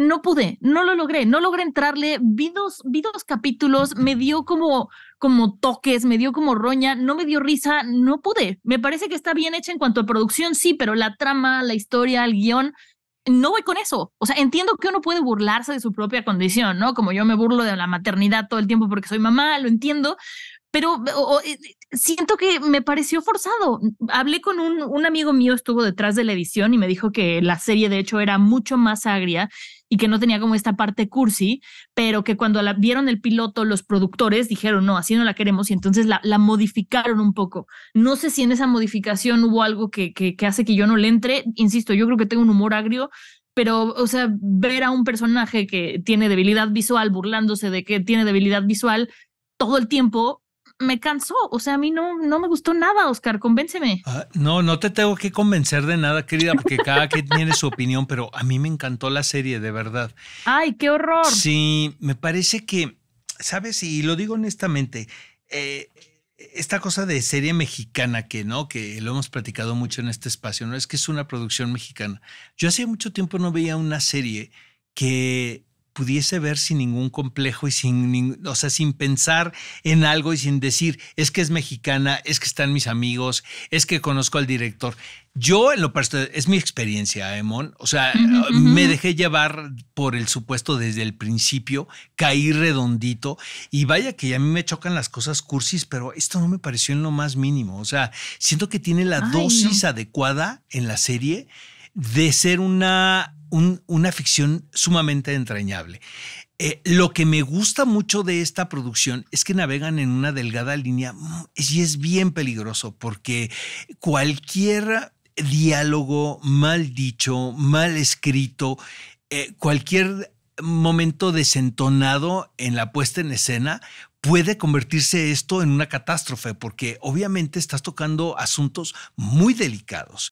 no pude, no lo logré, no logré entrarle, vi dos, capítulos, me dio como, como toques, me dio como roña, no me dio risa, no pude. Me parece que está bien hecha en cuanto a producción, sí, pero la trama, la historia, el guión, no voy con eso. O sea, entiendo que uno puede burlarse de su propia condición, ¿no? Como yo me burlo de la maternidad todo el tiempo porque soy mamá, lo entiendo, pero eh, siento que me pareció forzado. Hablé con un, un, amigo mío, estuvo detrás de la edición y me dijo que la serie de hecho era mucho más agria y que no tenía como esta parte cursi, pero que cuando la vieron el piloto, los productores dijeron, no, así no la queremos y entonces la, la modificaron un poco. No sé si en esa modificación hubo algo que, que, que hace que yo no le entre. Insisto, yo creo que tengo un humor agrio, pero, o sea, ver a un personaje que tiene debilidad visual, burlándose de que tiene debilidad visual todo el tiempo, me cansó. O sea, a mí no, no me gustó nada, Oscar. Convénceme. Ah, no, no te tengo que convencer de nada, querida, porque cada quien tiene su opinión, pero a mí me encantó la serie, de verdad. Ay, qué horror. Sí, me parece que, ¿sabes? Y lo digo honestamente, eh, esta cosa de serie mexicana que no, que lo hemos platicado mucho en este espacio, no es que es una producción mexicana. Yo hacía mucho tiempo no veía una serie que pudiese ver sin ningún complejo y sin, o sea, sin pensar en algo y sin decir, es que es mexicana, es que están mis amigos, es que conozco al director. Yo, en lo personal, es mi experiencia, Emon. ¿eh, o sea, eh, me dejé llevar por el supuesto desde el principio, caí redondito y vaya que a mí me chocan las cosas cursis, pero esto no me pareció en lo más mínimo. O sea, siento que tiene la dosis adecuada en la serie de ser una una ficción sumamente entrañable. Eh, lo que me gusta mucho de esta producción es que navegan en una delgada línea mm, y es bien peligroso porque cualquier diálogo mal dicho, mal escrito, eh, cualquier momento desentonado en la puesta en escena puede convertirse esto en una catástrofe, porque obviamente estás tocando asuntos muy delicados